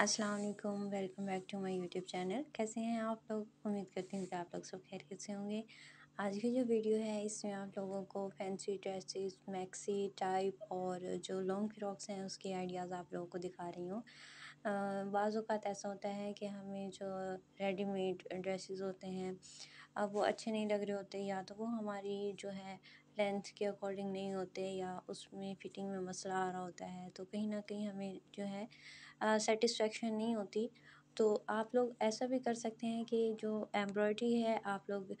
अस्सलाम welcome back to my YouTube channel कैसे हैं आप लोग उम्मीद करती हूँ कि आप लोग सब खैर कैसे होंगे आज की जो वीडियो है इसमें आप लोगों को फैंसी ड्रेसेस मैक्सी टाइप और जो लॉन्ग फ्रॉक्स हैं उसके आइडियाज़ आप लोगों को दिखा रही हूँ बाज़ात ऐसा होता है कि हमें जो रेडीमेड ड्रेसेस होते हैं अब वो अच्छे नहीं लग रहे होते या तो वो हमारी जो है लेंथ के अकॉर्डिंग नहीं होते या उसमें फ़िटिंग में मसला आ रहा होता है तो कहीं ना कहीं हमें जो है सेटिस्फेक्शन नहीं होती तो आप लोग ऐसा भी कर सकते हैं कि जो एम्ब्रॉयड्री है आप लोग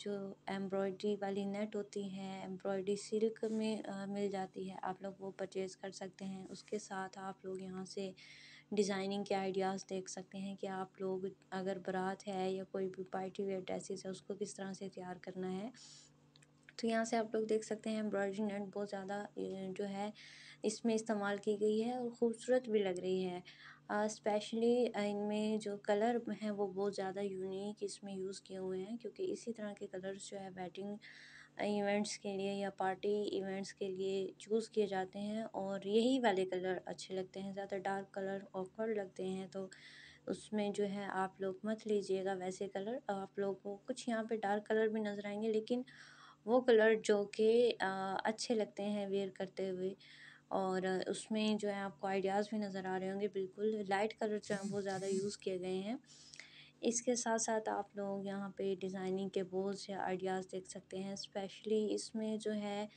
जो एम्ब्रॉयड्री वाली नेट होती हैं एम्ब्रॉयड्री सिल्क में मिल जाती है आप लोग वो परचेज़ कर सकते हैं उसके साथ आप लोग यहाँ से डिज़ाइनिंग के आइडियाज़ देख सकते हैं कि आप लोग अगर बारात है या कोई भी पार्टी वेयर ड्रेसिस है उसको किस तरह से तैयार करना है तो यहाँ से आप लोग देख सकते हैं एम्ब्रॉयडरी नेट बहुत ज़्यादा जो है इसमें इस्तेमाल की गई है और ख़ूबसूरत भी लग रही है स्पेशली इनमें जो कलर हैं वो बहुत ज़्यादा यूनिक इसमें यूज़ किए हुए हैं क्योंकि इसी तरह के कलर्स जो है वेडिंग इवेंट्स के लिए या पार्टी इवेंट्स के लिए चूज़ किए जाते हैं और यही वाले कलर अच्छे लगते हैं ज़्यादा डार्क कलर ऑफर लगते हैं तो उसमें जो है आप लोग मत लीजिएगा वैसे कलर आप लोगों को कुछ यहाँ पे डार्क कलर भी नज़र आएंगे लेकिन वो कलर जो कि अच्छे लगते हैं वेयर करते हुए और उसमें जो है आपको आइडियाज़ भी नज़र आ रहे होंगे बिल्कुल लाइट कलर जो हैं बहुत ज़्यादा यूज़ किए गए हैं इसके साथ साथ आप लोग यहाँ पे डिज़ाइनिंग के बोल्स या आइडियाज़ देख सकते हैं स्पेशली इसमें जो है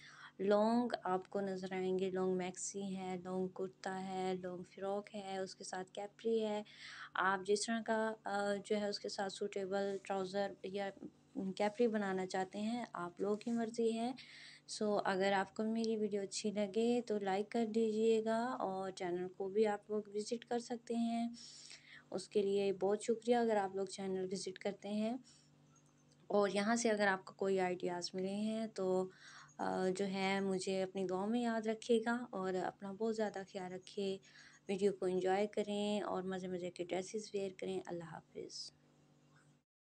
लॉन्ग आपको नज़र आएंगे लॉन्ग मैक्सी है लॉन्ग कुर्ता है लॉन्ग फ़्रॉक है उसके साथ कैपरी है आप जिस तरह का जो है उसके साथ सूटेबल ट्राउज़र या कैपरी बनाना चाहते हैं आप लोगों की मर्ज़ी है सो अगर आपको मेरी वीडियो अच्छी लगे तो लाइक कर दीजिएगा और चैनल को भी आप लोग विज़िट कर सकते हैं उसके लिए बहुत शुक्रिया अगर आप लोग चैनल विज़िट करते हैं और यहाँ से अगर आपको कोई आइडियाज़ मिले हैं तो जो है मुझे अपनी दुआ में याद रखिएगा और अपना बहुत ज़्यादा ख्याल रखिए वीडियो को एंजॉय करें और मज़े मज़े के ड्रेसेस वेयर करें अल्लाह हाफिज़